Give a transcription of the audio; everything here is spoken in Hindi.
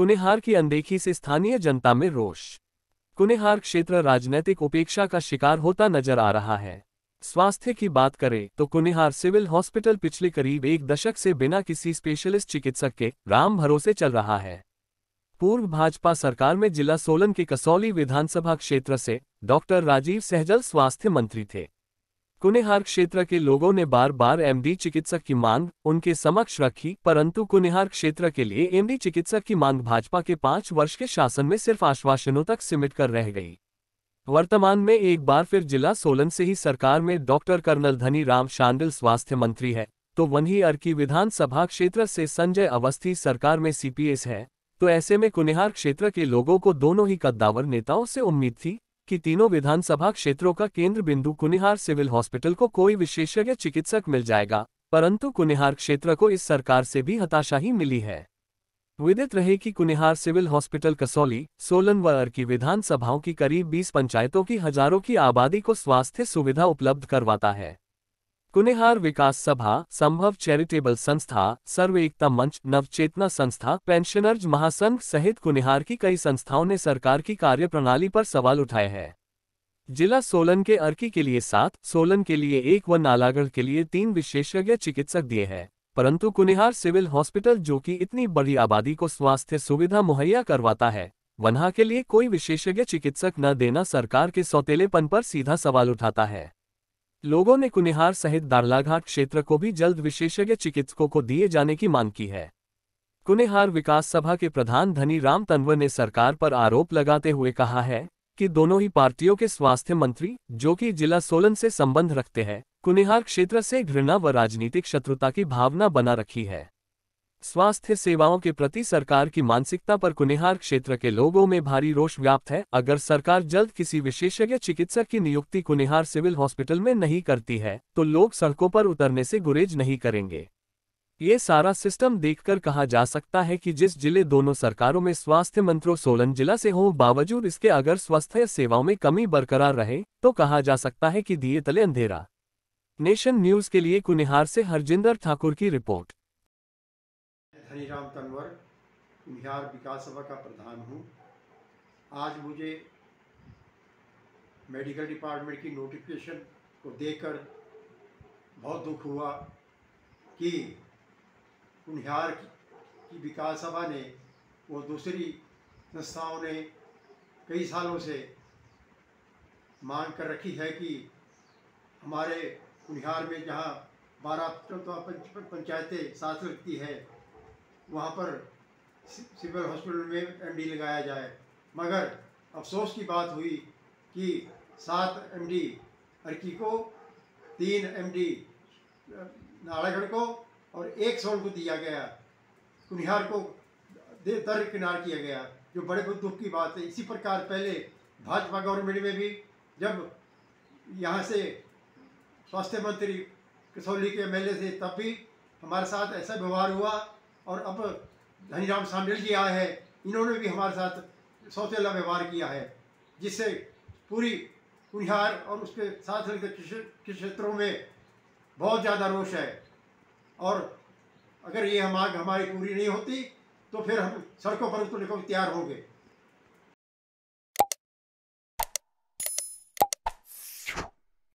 कुनेहार की अनदेखी से स्थानीय जनता में रोष कुनेहार क्षेत्र राजनीतिक उपेक्षा का शिकार होता नजर आ रहा है स्वास्थ्य की बात करें तो कुनिहार सिविल हॉस्पिटल पिछले करीब एक दशक से बिना किसी स्पेशलिस्ट चिकित्सक के राम भरोसे चल रहा है पूर्व भाजपा सरकार में जिला सोलन के कसौली विधानसभा क्षेत्र से डॉक्टर राजीव सहजल स्वास्थ्य मंत्री थे कुनिहार क्षेत्र के लोगों ने बार बार एमडी चिकित्सक की मांग उनके समक्ष रखी परंतु कुनिहार क्षेत्र के लिए एमडी चिकित्सक की मांग भाजपा के पांच वर्ष के शासन में सिर्फ आश्वासनों तक सिमट कर रह गई वर्तमान में एक बार फिर जिला सोलन से ही सरकार में डॉक्टर कर्नल धनी राम शांडिल स्वास्थ्य मंत्री है तो वही अर्की विधानसभा क्षेत्र से संजय अवस्थी सरकार में सीपीएस है तो ऐसे में कुनिहार क्षेत्र के लोगों को दोनों ही कद्दावर नेताओं से उम्मीद थी कि तीनों विधानसभा क्षेत्रों का केंद्र बिंदु कुनिहार सिविल हॉस्पिटल को कोई विशेषज्ञ चिकित्सक मिल जाएगा परंतु कुनिहार क्षेत्र को इस सरकार से भी हताशा ही मिली है विदित रहे कि कुनिहार सिविल हॉस्पिटल कसौली सोलन व अर्की विधानसभाओं की करीब 20 पंचायतों की हजारों की आबादी को स्वास्थ्य सुविधा उपलब्ध करवाता है कुनेहार विकास सभा संभव चैरिटेबल संस्था सर्व एकता मंच नवचेतना संस्था पेंशनर्ज महासंघ सहित कुनेहार की कई संस्थाओं ने सरकार की कार्य प्रणाली पर सवाल उठाए हैं जिला सोलन के अर्की के लिए सात सोलन के लिए एक व नालागढ़ के लिए तीन विशेषज्ञ चिकित्सक दिए हैं परंतु कुनिहार सिविल हॉस्पिटल जो कि इतनी बड़ी आबादी को स्वास्थ्य सुविधा मुहैया करवाता है वनहा के लिए कोई विशेषज्ञ चिकित्सक न देना सरकार के सौतेलेपन पर सीधा सवाल उठाता है लोगों ने कुनिहार सहित दारलाघाट क्षेत्र को भी जल्द विशेषज्ञ चिकित्सकों को दिए जाने की मांग की है कुनिहार विकास सभा के प्रधान धनी राम तन्वर ने सरकार पर आरोप लगाते हुए कहा है कि दोनों ही पार्टियों के स्वास्थ्य मंत्री जो कि जिला सोलन से संबंध रखते हैं कुनेहार क्षेत्र से घृणा व राजनीतिक शत्रुता की भावना बना रखी है स्वास्थ्य सेवाओं के प्रति सरकार की मानसिकता पर कुनिहार क्षेत्र के लोगों में भारी रोष व्याप्त है अगर सरकार जल्द किसी विशेषज्ञ चिकित्सक की नियुक्ति कुनिहार सिविल हॉस्पिटल में नहीं करती है तो लोग सड़कों पर उतरने से गुरेज नहीं करेंगे ये सारा सिस्टम देखकर कहा जा सकता है कि जिस जिले दोनों सरकारों में स्वास्थ्य मंत्रों सोलन जिला से हो बावजूद इसके अगर स्वास्थ्य सेवाओं में कमी बरकरार रहे तो कहा जा सकता है कि दिए तले अंधेरा नेशन न्यूज के लिए कुनिहार से हरजिंदर ठाकुर की रिपोर्ट धनीराम तनवर बिहार विकास सभा का प्रधान हूँ आज मुझे मेडिकल डिपार्टमेंट की नोटिफिकेशन को देखकर बहुत दुख हुआ कि कुनिहार की विकास सभा ने वो दूसरी संस्थाओं ने कई सालों से मांग कर रखी है कि हमारे कुनिहार में जहाँ बारह पंचायतें साथ लगती है वहाँ पर सिविल हॉस्पिटल में एमडी लगाया जाए मगर अफसोस की बात हुई कि सात एमडी अर्की को तीन एमडी नारायणगढ़ को और एक सोन को दिया गया कुनिहार को दरकिनार किया गया जो बड़े दुख की बात है इसी प्रकार पहले भाजपा गवर्नमेंट में भी जब यहाँ से स्वास्थ्य मंत्री कसौली के एम थे तब भी हमारे साथ ऐसा व्यवहार हुआ और अब धनीराम शामिल जी आए हैं इन्होंने भी हमारे साथ सौतेला व्यवहार किया है जिससे पूरी कुनिहार और उसके साथ लगते क्षेत्रों में बहुत ज़्यादा रोष है और अगर ये हम आग हमारी पूरी नहीं होती तो फिर हम सड़कों पर उतरने लेकर तैयार होंगे